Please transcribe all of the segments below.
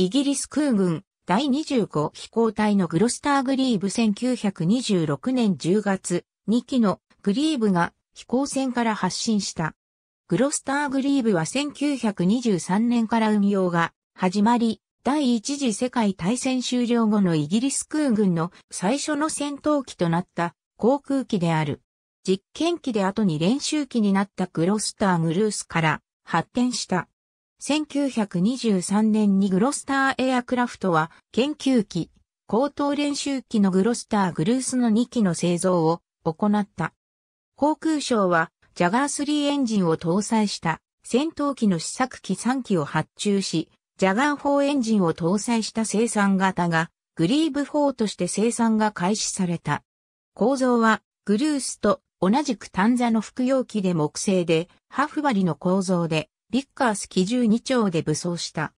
イギリス空軍第25飛行隊のグロスターグリーブ1926年10月2機のグリーブが飛行船から発進した。グロスターグリーブは1923年から運用が始まり、第一次世界大戦終了後のイギリス空軍の最初の戦闘機となった航空機である。実験機で後に練習機になったグロスターグルースから発展した。1923年にグロスターエアクラフトは研究機、高等練習機のグロスターグルースの2機の製造を行った。航空省はジャガー3エンジンを搭載した戦闘機の試作機3機を発注し、ジャガー4エンジンを搭載した生産型がグリーブ4として生産が開始された。構造はグルースと同じく単座の服用機で木製で、ハフバリの構造で、ビッカース機12丁で武装した。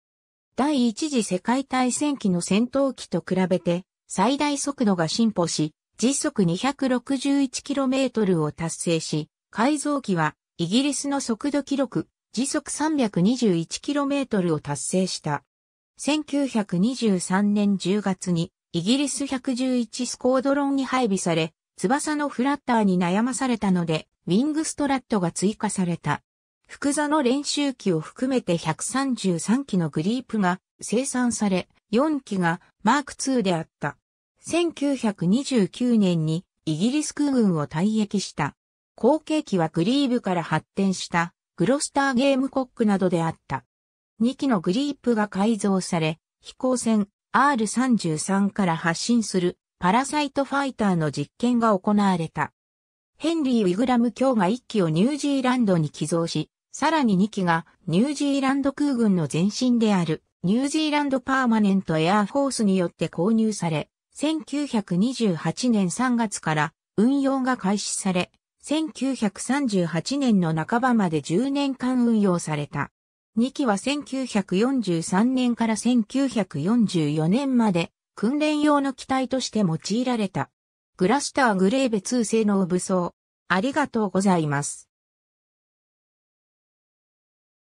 第一次世界大戦期の戦闘機と比べて最大速度が進歩し、時速 261km を達成し、改造機はイギリスの速度記録時速 321km を達成した。1923年10月にイギリス111スコードロンに配備され、翼のフラッターに悩まされたので、ウィングストラットが追加された。福座の練習機を含めて133機のグリープが生産され、4機がマーク2であった。1929年にイギリス空軍を退役した。後継機はグリーブから発展したグロスターゲームコックなどであった。2機のグリープが改造され、飛行船 R33 から発進するパラサイトファイターの実験が行われた。ヘンリー・ウィグラム卿が1機をニュージーランドに寄贈し、さらに2機がニュージーランド空軍の前身であるニュージーランドパーマネントエアーフォースによって購入され、1928年3月から運用が開始され、1938年の半ばまで10年間運用された。2機は1943年から1944年まで訓練用の機体として用いられた。グラスターグレーベ2製の武装。ありがとうございます。